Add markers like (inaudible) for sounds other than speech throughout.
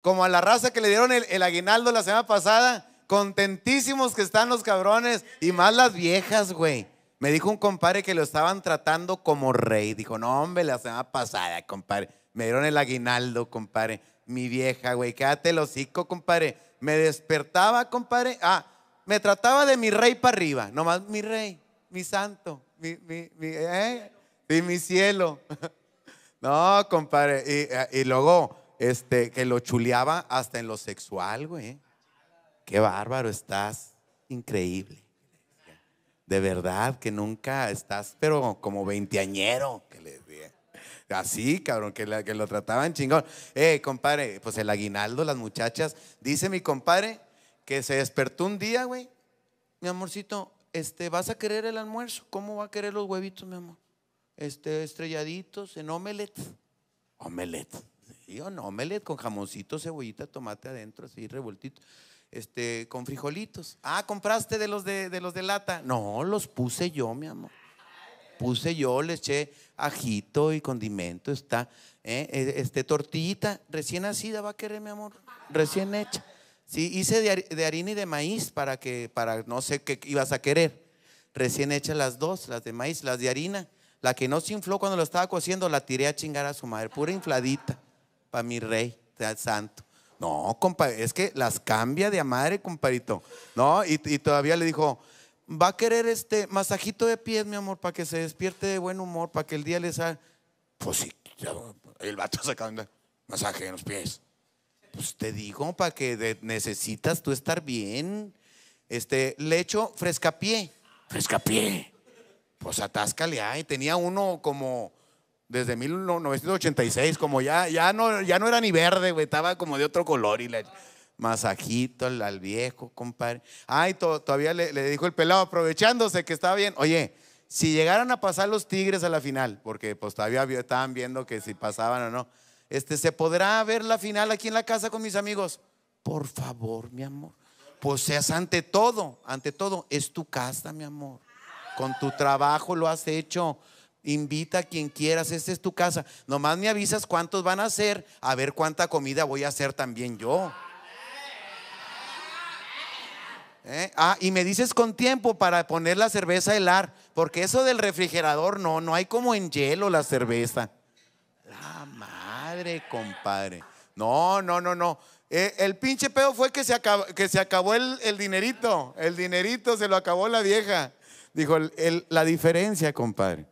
Como a la raza que le dieron el, aguinaldo la semana pasada, contentísimos que están los cabrones y más las viejas, güey. Me dijo un compadre que lo estaban tratando como rey. Dijo, no, hombre, la semana pasada, compadre. Me dieron el aguinaldo, compadre. Mi vieja, güey, quédate el hocico, compadre. Me despertaba, compadre. Ah, me trataba de mi rey para arriba. Nomás mi rey, mi santo, mi, mi, ¿eh? y mi cielo. (laughs) no, compadre. Y, eh, y luego este, que lo chuleaba hasta en lo sexual, güey. Qué bárbaro, estás increíble. De verdad que nunca estás, pero como veinteañero, que Así, cabrón, que, lo trataban chingón. Eh, compadre, pues el aguinaldo, las muchachas. Dice mi compadre que se despertó un día, güey. Mi amorcito, este, ¿vas a querer el almuerzo? ¿Cómo va a querer los huevitos, mi amor? Este, estrelladitos en omelet. Omelet no no, omelet con jamoncito, cebollita, tomate adentro, así revueltito. Este, con frijolitos. Ah, compraste de los de, los de lata. No, los puse yo, mi amor. Puse yo, le eché ajito y condimento, está. ¿eh? E, este, tortillita recién nacida va a querer, mi amor. Recién hecha. Sí, hice de, harina y de maíz para que, para no sé qué ibas a querer. Recién hecha las dos, las de maíz, las de harina. La que no se infló cuando lo estaba cociendo, la tiré a chingar a su madre, pura infladita para mi rey, sea santo. No, compa, es que las cambia de a madre, comparito. No, y, y, todavía le dijo, va a querer este masajito de pies, mi amor, para que se despierte de buen humor, para que el día le salga. Pues sí, el vato sacando masaje en los pies. Pues te digo, para que necesitas tú estar bien. Este, lecho frescapié. Frescapié. Pues atáscale ay, Tenía uno como desde 1986, como ya, ya, no, ya no era ni verde, estaba como de otro color y la masajito al, viejo, compadre. Ay, todavía le, dijo el pelado, aprovechándose que estaba bien. Oye, si llegaran a pasar los Tigres a la final, porque pues todavía estaban viendo que si pasaban o no, este, ¿se podrá ver la final aquí en la casa con mis amigos? Por favor, mi amor. Pues seas ante todo, ante todo, es tu casa, mi amor. Con tu trabajo lo has hecho. Invita a quien quieras, esta es tu casa. Nomás me avisas cuántos van a hacer, a ver cuánta comida voy a hacer también yo. ¿Eh? Ah, y me dices con tiempo para poner la cerveza a helar, porque eso del refrigerador no, no hay como en hielo la cerveza. La madre, compadre. No, no, no, no. Eh, el pinche pedo fue que se acabó, que se acabó el, dinerito. El dinerito se lo acabó la vieja. Dijo, la diferencia, compadre.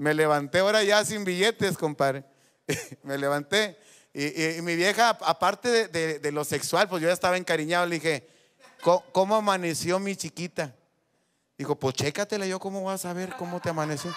Me levanté ahora ya sin billetes, compadre. (laughs) me levanté. Y, mi vieja, aparte de, lo sexual, pues yo ya estaba encariñado. Le dije, ¿cómo, amaneció mi chiquita? Dijo, pues chécatela, yo cómo vas a ver cómo te amaneció.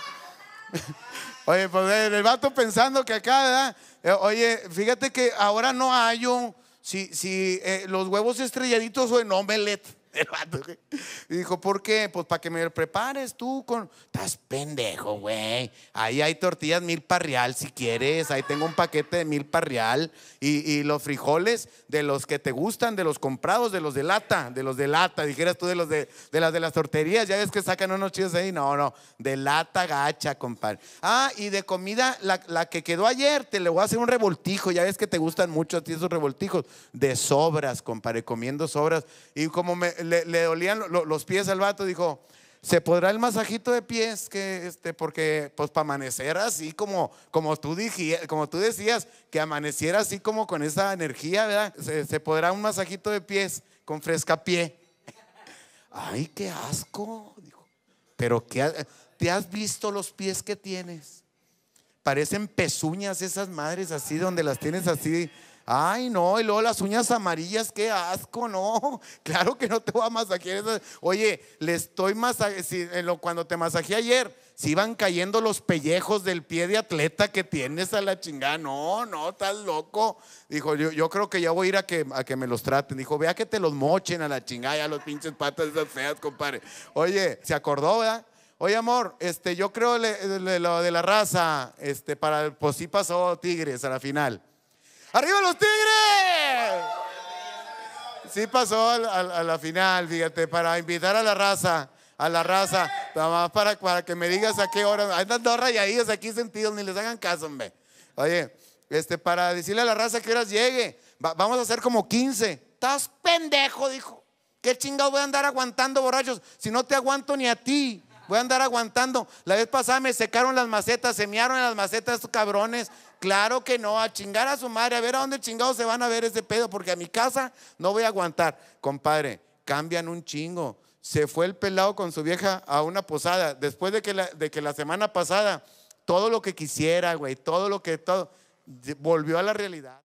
(laughs) Oye, pues eh, el vato pensando que acá, ¿verdad? Eh, oye, fíjate que ahora no un si, si eh, los huevos estrelladitos o en omelette. (laughs) Y dijo, ¿por qué? Pues para que me prepares tú con... Estás pendejo, güey. Ahí hay tortillas mil parrial si quieres. Ahí tengo un paquete de mil parrial. Y, y los frijoles de los que te gustan, de los comprados, de los de lata, de los de lata. Dijeras tú de los de, las de las torterías. Ya ves que sacan unos chidos ahí. No, no. De lata gacha, compadre. Ah, y de comida, la, la que quedó ayer, te le voy a hacer un revoltijo. Ya ves que te gustan mucho a ti esos revoltijos. De sobras, compadre, comiendo sobras. Y como me le, dolían los pies al vato, dijo, ¿se podrá el masajito de pies? Que este, porque pues para amanecer así como, como, tú dijiste, como tú decías, que amaneciera así como con esa energía, ¿verdad? ¿Se, podrá un masajito de pies con fresca pie? (laughs) Ay, qué asco, dijo. Pero qué, ¿te has visto los pies que tienes? Parecen pezuñas esas madres así, donde las tienes así Ay, no, y luego las uñas amarillas, qué asco, no. (laughs) Claro que no te voy a masajear. Oye, le estoy masajeando. Cuando te masajeé ayer, se iban cayendo los pellejos del pie de atleta que tienes a la chingada. No, no, estás loco. Dijo, yo, yo creo que ya voy a ir a que, a que me los traten. Dijo, vea que te los mochen a la chingada, ya los pinches patas esas feas, compadre. Oye, se acordó, ¿verdad? Oye, amor, este, yo creo lo de la raza, este, para, pues sí pasó Tigres a la final. ¡Arriba los tigres! Sí pasó a, la final, fíjate, para invitar a la raza a la raza. para, para que me digas a qué hora. Andan dos rayadillos aquí sentidos, ni les hagan caso, hombre. Oye, este, para decirle a la raza que horas llegue. vamos a hacer como 15. Estás pendejo, dijo. ¿Qué chingado voy a andar aguantando borrachos si no te aguanto ni a ti? Voy a andar aguantando. La vez pasada me secaron las macetas, semearon las macetas estos cabrones. Claro que no, a chingar a su madre, a ver a dónde chingados se van a ver ese pedo, porque a mi casa no voy a aguantar. Compadre, cambian un chingo. Se fue el pelado con su vieja a una posada, después de que la, de que la semana pasada, todo lo que quisiera, güey, todo lo que, todo, volvió a la realidad.